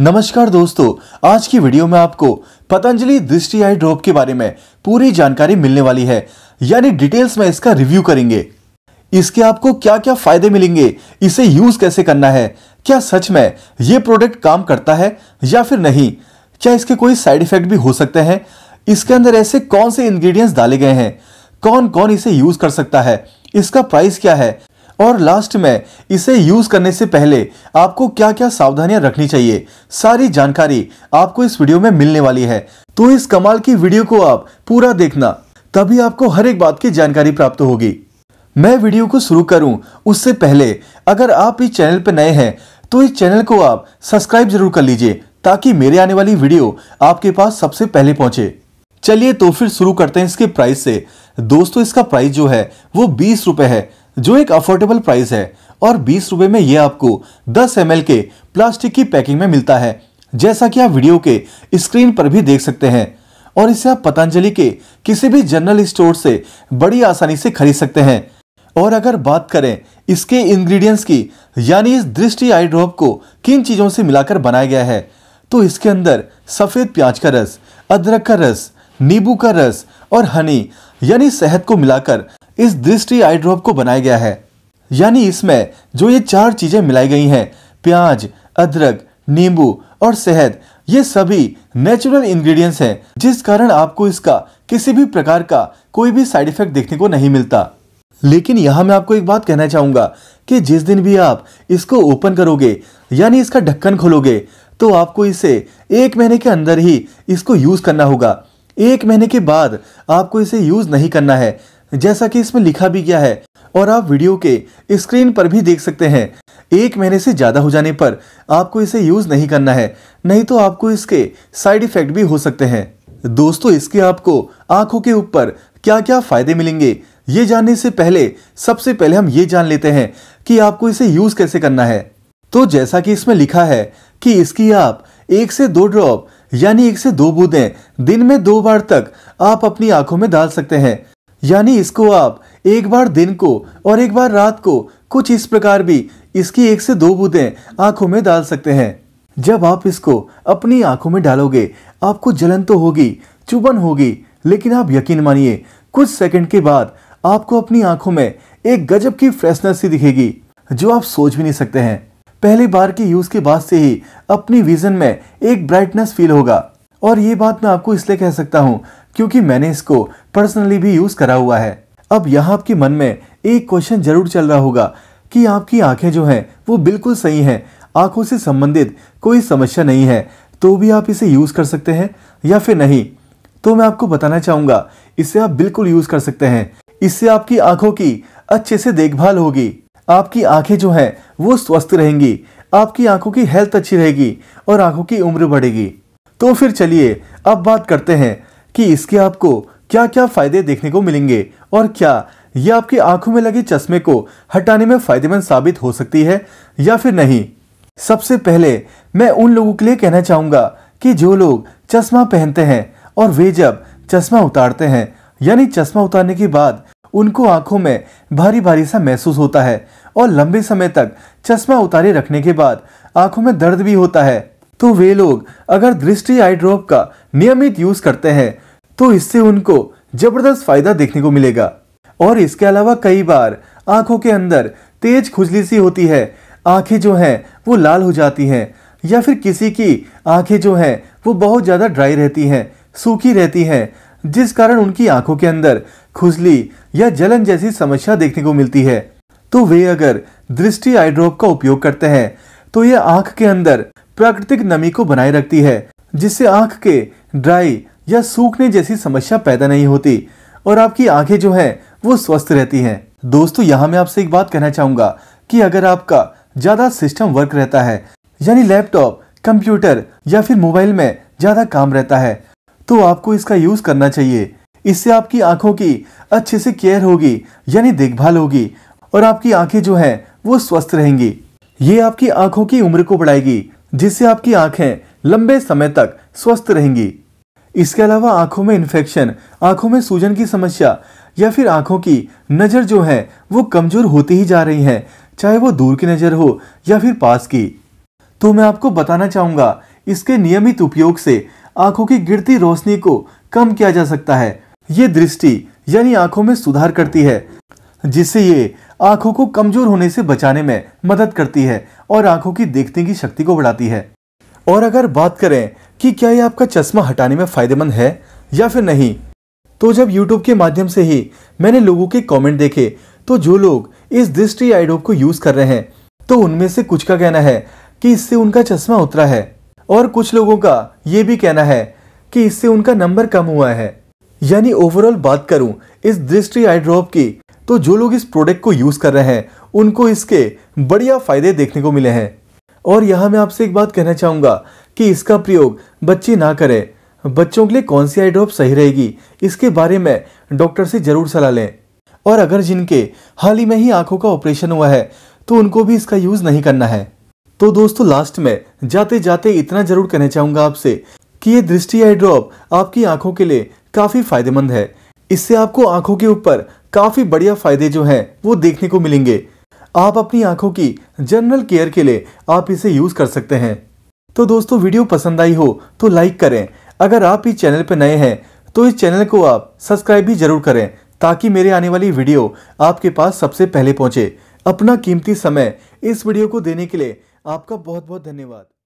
नमस्कार दोस्तों आज की वीडियो में आपको पतंजलि दृष्टि आई ड्रॉप के बारे में पूरी जानकारी मिलने वाली है यानी डिटेल्स में इसका रिव्यू करेंगे इसके आपको क्या क्या फायदे मिलेंगे इसे यूज कैसे करना है क्या सच में ये प्रोडक्ट काम करता है या फिर नहीं क्या इसके कोई साइड इफेक्ट भी हो सकते हैं इसके अंदर ऐसे कौन से इंग्रेडिएंट्स डाले गए हैं कौन कौन इसे यूज कर सकता है इसका प्राइस क्या है और लास्ट में इसे यूज करने से पहले आपको क्या क्या सावधानियां रखनी चाहिए सारी जानकारी आपको इस वीडियो में मिलने वाली है तो इस कमाल की वीडियो को आप पूरा देखना तभी आपको हर एक बात की जानकारी प्राप्त होगी मैं वीडियो को शुरू करूं उससे पहले अगर आप इस चैनल पर नए हैं तो इस चैनल को आप सब्सक्राइब जरूर कर लीजिए ताकि मेरे आने वाली वीडियो आपके पास सबसे पहले पहुंचे चलिए तो फिर शुरू करते हैं इसके प्राइस से दोस्तों इसका प्राइस जो है वो बीस रुपए है जो एक अफोर्डेबल प्राइस है और बीस रुपए में यह आपको 10 एम के प्लास्टिक की पैकिंग में मिलता है जैसा कि आप वीडियो के स्क्रीन पर भी देख सकते हैं और इसे आप पतंजलि के किसी भी जनरल स्टोर से बड़ी आसानी से खरीद सकते हैं और अगर बात करें इसके इंग्रेडिएंट्स की यानी इस दृष्टि आई ड्रॉप को किन चीज़ों से मिलाकर बनाया गया है तो इसके अंदर सफ़ेद प्याज का रस अदरक का रस नींबू का रस और हनी यानी शहद को मिलाकर इस दृष्टि आई ड्रॉप को बनाया गया है यानी इसमें जो ये चार चीजें मिलाई गई हैं प्याज अदरक नींबू और शहद ये सभी नेचुरल इंग्रेडिएंट्स हैं जिस कारण आपको इसका किसी भी प्रकार का कोई भी साइड इफेक्ट देखने को नहीं मिलता लेकिन यहाँ मैं आपको एक बात कहना चाहूँगा कि जिस दिन भी आप इसको ओपन करोगे यानी इसका ढक्कन खोलोगे तो आपको इसे एक महीने के अंदर ही इसको यूज़ करना होगा एक महीने के बाद आपको इसे यूज़ नहीं करना है जैसा कि इसमें लिखा भी गया है और आप वीडियो के स्क्रीन पर भी देख सकते हैं एक महीने से ज़्यादा हो जाने पर आपको इसे यूज़ नहीं करना है नहीं तो आपको इसके साइड इफ़ेक्ट भी हो सकते हैं दोस्तों इसके आपको आंखों के ऊपर क्या क्या फ़ायदे मिलेंगे ये जानने से पहले सबसे पहले हम ये जान लेते हैं कि आपको इसे यूज़ कैसे करना है तो जैसा कि इसमें लिखा है कि इसकी आप एक से दो ड्रॉप यानी एक से दो बूंदें दिन में दो बार तक आप अपनी आंखों में डाल सकते हैं यानी इसको आप एक बार दिन को और एक बार रात को कुछ इस प्रकार भी इसकी एक से दो बूते आंखों में डाल सकते हैं जब आप इसको अपनी आंखों में डालोगे आपको जलन तो होगी चुभन होगी लेकिन आप यकीन मानिए कुछ सेकंड के बाद आपको अपनी आंखों में एक गजब की फ्रेशनेस सी दिखेगी जो आप सोच भी नहीं सकते हैं पहली बार के यूज़ के बाद से ही अपनी विजन में एक ब्राइटनेस फील होगा और ये बात मैं आपको इसलिए कह सकता हूँ क्योंकि मैंने इसको पर्सनली भी यूज़ करा हुआ है अब यहाँ आपके मन में एक क्वेश्चन जरूर चल रहा होगा कि आपकी आंखें जो हैं वो बिल्कुल सही हैं आंखों से संबंधित कोई समस्या नहीं है तो भी आप इसे यूज़ कर सकते हैं या फिर नहीं तो मैं आपको बताना चाहूंगा इसे आप बिल्कुल यूज़ कर सकते हैं इससे आपकी आंखों की अच्छे से देखभाल होगी आपकी आंखें जो हैं वो स्वस्थ रहेंगी आपकी आंखों की हेल्थ अच्छी रहेगी और आंखों की उम्र बढ़ेगी तो फिर चलिए अब बात करते हैं कि इसके आपको क्या क्या फायदे देखने को मिलेंगे और क्या यह आपकी आंखों में लगे चश्मे को हटाने में फायदेमंद साबित हो सकती है या फिर नहीं सबसे पहले मैं उन लोगों के लिए कहना चाहूंगा कि जो लोग चश्मा पहनते हैं और वे जब चश्मा उतारते हैं यानी चश्मा उतारने के बाद उनको आंखों में भारी भारी सा महसूस होता है और लंबे समय तक चश्मा उतारे रखने के बाद आंखों में दर्द भी होता है तो वे लोग अगर दृष्टि आई ड्रॉप का नियमित यूज करते हैं तो इससे उनको जबरदस्त फायदा देखने को मिलेगा और इसके अलावा कई बार आंखों के अंदर तेज खुजली सी होती है आंखें जो हैं वो लाल हो जाती हैं या फिर किसी की आंखें जो हैं वो बहुत ज़्यादा ड्राई रहती हैं सूखी रहती हैं जिस कारण उनकी आंखों के अंदर खुजली या जलन जैसी समस्या देखने को मिलती है तो वे अगर दृष्टि आईड्रॉप का उपयोग करते हैं तो यह आंख के अंदर प्राकृतिक नमी को बनाए रखती है जिससे आंख के ड्राई या सूखने जैसी समस्या पैदा नहीं होती और आपकी आंखें जो है वो स्वस्थ रहती हैं दोस्तों यहाँ मैं आपसे एक बात कहना चाहूंगा कि अगर आपका ज्यादा सिस्टम वर्क रहता है यानी लैपटॉप कंप्यूटर या फिर मोबाइल में ज्यादा काम रहता है तो आपको इसका यूज करना चाहिए इससे आपकी आंखों की अच्छे से केयर होगी यानी देखभाल होगी और आपकी आंखें जो है वो स्वस्थ रहेंगी ये आपकी आंखों की उम्र को बढ़ाएगी जिससे आपकी आंखें लंबे समय तक स्वस्थ रहेंगी इसके अलावा आंखों में इन्फेक्शन आंखों में सूजन की समस्या या फिर आंखों की नज़र जो है वो कमज़ोर होती ही जा रही है चाहे वो दूर की नज़र हो या फिर पास की तो मैं आपको बताना चाहूँगा इसके नियमित उपयोग से आंखों की गिरती रोशनी को कम किया जा सकता है ये दृष्टि यानी आंखों में सुधार करती है जिससे ये आंखों को कमजोर होने से बचाने में मदद करती है और आंखों की देखने की शक्ति को बढ़ाती है और अगर बात करें कि क्या ये आपका चश्मा हटाने में फ़ायदेमंद है या फिर नहीं तो जब YouTube के माध्यम से ही मैंने लोगों के कमेंट देखे तो जो लोग इस दृष्टि आईडोप को यूज़ कर रहे हैं तो उनमें से कुछ का कहना है कि इससे उनका चश्मा उतरा है और कुछ लोगों का ये भी कहना है कि इससे उनका नंबर कम हुआ है यानी ओवरऑल बात करूं इस दृष्टि आई ड्रॉप की तो जो लोग इस प्रोडक्ट को यूज़ कर रहे हैं उनको इसके बढ़िया फ़ायदे देखने को मिले हैं और यहाँ मैं आपसे एक बात कहना चाहूंगा कि इसका प्रयोग बच्चे ना करें बच्चों के लिए कौन सी आई ड्रॉप सही रहेगी इसके बारे में डॉक्टर से जरूर सलाह लें और अगर जिनके हाल ही में ही आंखों का ऑपरेशन हुआ है तो उनको भी इसका यूज नहीं करना है तो दोस्तों लास्ट में जाते जाते इतना जरूर कहना चाहूंगा आपसे कि ये दृष्टि आई ड्रॉप आपकी आंखों के लिए काफी फायदेमंद है इससे आपको आंखों के ऊपर काफी बढ़िया फायदे जो हैं वो देखने को मिलेंगे आप अपनी आंखों की जनरल केयर के लिए आप इसे यूज कर सकते हैं तो दोस्तों वीडियो पसंद आई हो तो लाइक करें अगर आप इस चैनल पर नए हैं तो इस चैनल को आप सब्सक्राइब भी जरूर करें ताकि मेरे आने वाली वीडियो आपके पास सबसे पहले पहुंचे अपना कीमती समय इस वीडियो को देने के लिए आपका बहुत बहुत धन्यवाद